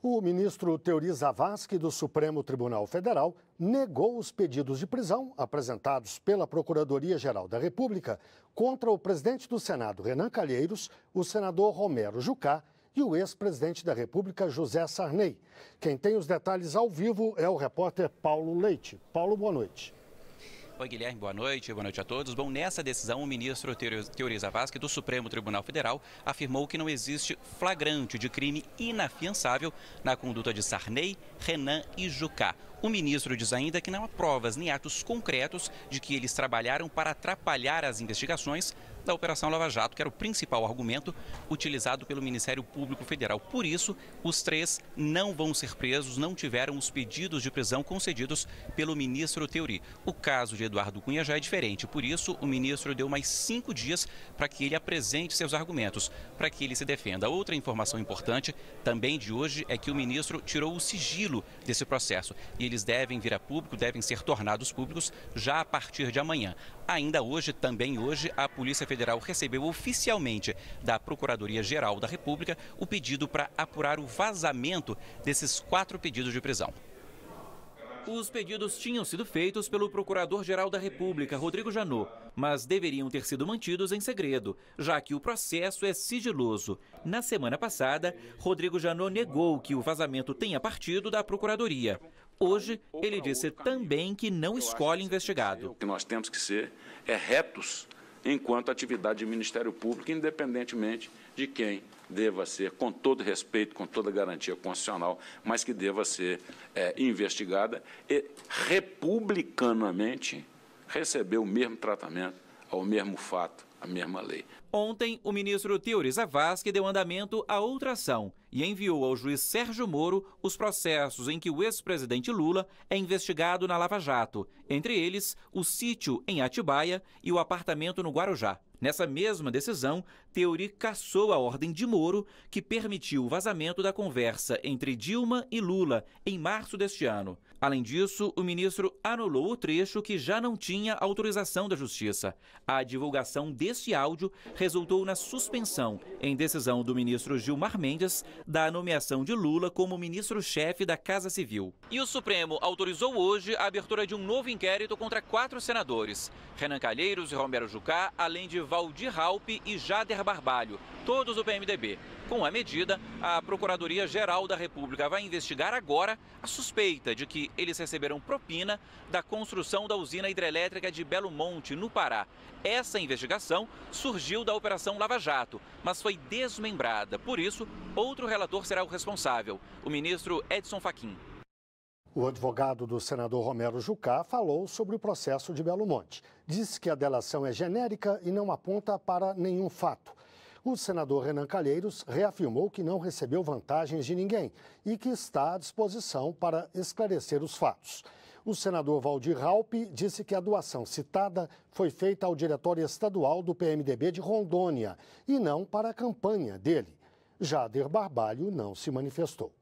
O ministro Teori Zavascki, do Supremo Tribunal Federal, negou os pedidos de prisão apresentados pela Procuradoria-Geral da República contra o presidente do Senado, Renan Calheiros, o senador Romero Jucá e o ex-presidente da República, José Sarney. Quem tem os detalhes ao vivo é o repórter Paulo Leite. Paulo, boa noite. Oi, Guilherme, boa noite, boa noite a todos. Bom, nessa decisão, o ministro Teori Zavascki do Supremo Tribunal Federal afirmou que não existe flagrante de crime inafiançável na conduta de Sarney, Renan e Jucá. O ministro diz ainda que não há provas nem atos concretos de que eles trabalharam para atrapalhar as investigações da Operação Lava Jato, que era o principal argumento utilizado pelo Ministério Público Federal. Por isso, os três não vão ser presos, não tiveram os pedidos de prisão concedidos pelo ministro Teori. O caso de Eduardo Cunha já é diferente, por isso, o ministro deu mais cinco dias para que ele apresente seus argumentos, para que ele se defenda. Outra informação importante também de hoje é que o ministro tirou o sigilo desse processo. E eles devem vir a público, devem ser tornados públicos já a partir de amanhã. Ainda hoje, também hoje, a Polícia Federal recebeu oficialmente da Procuradoria-Geral da República o pedido para apurar o vazamento desses quatro pedidos de prisão. Os pedidos tinham sido feitos pelo Procurador-Geral da República, Rodrigo Janot, mas deveriam ter sido mantidos em segredo, já que o processo é sigiloso. Na semana passada, Rodrigo Janot negou que o vazamento tenha partido da Procuradoria. Hoje, ele disse também que não escolhe investigado. O que nós temos que ser é retos enquanto atividade de Ministério Público, independentemente de quem deva ser, com todo respeito, com toda garantia constitucional, mas que deva ser é, investigada e republicanamente receber o mesmo tratamento ao mesmo fato a mesma lei. Ontem, o ministro Teori Zavascki deu andamento a outra ação e enviou ao juiz Sérgio Moro os processos em que o ex-presidente Lula é investigado na Lava Jato, entre eles o sítio em Atibaia e o apartamento no Guarujá. Nessa mesma decisão, Teori cassou a ordem de Moro, que permitiu o vazamento da conversa entre Dilma e Lula em março deste ano. Além disso, o ministro anulou o trecho que já não tinha autorização da Justiça. A divulgação desse áudio resultou na suspensão, em decisão do ministro Gilmar Mendes, da nomeação de Lula como ministro-chefe da Casa Civil. E o Supremo autorizou hoje a abertura de um novo inquérito contra quatro senadores: Renan Calheiros e Romero Jucá, além de Valdir Raupe e Jader Barbalho, todos do PMDB. Com a medida, a Procuradoria-Geral da República vai investigar agora a suspeita de que eles receberam propina da construção da usina hidrelétrica de Belo Monte, no Pará. Essa investigação surgiu da Operação Lava Jato, mas foi desmembrada. Por isso, outro relator será o responsável, o ministro Edson Fachin. O advogado do senador Romero Jucá falou sobre o processo de Belo Monte. Disse que a delação é genérica e não aponta para nenhum fato. O senador Renan Calheiros reafirmou que não recebeu vantagens de ninguém e que está à disposição para esclarecer os fatos. O senador Valdir Raupe disse que a doação citada foi feita ao diretório estadual do PMDB de Rondônia e não para a campanha dele. Jader Barbalho não se manifestou.